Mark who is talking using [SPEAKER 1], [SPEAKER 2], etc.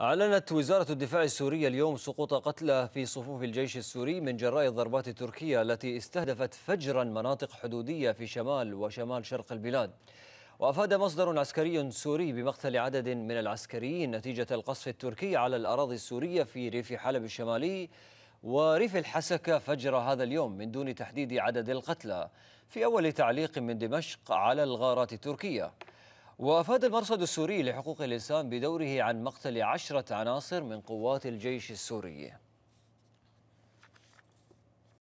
[SPEAKER 1] أعلنت وزارة الدفاع السورية اليوم سقوط قتلى في صفوف الجيش السوري من جراء الضربات التركية التي استهدفت فجرا مناطق حدودية في شمال وشمال شرق البلاد وأفاد مصدر عسكري سوري بمقتل عدد من العسكريين نتيجة القصف التركي على الأراضي السورية في ريف حلب الشمالي وريف الحسكة فجر هذا اليوم من دون تحديد عدد القتلى في أول تعليق من دمشق على الغارات التركية وأفاد المرصد السوري لحقوق الإنسان بدوره عن مقتل عشرة عناصر من قوات الجيش السوري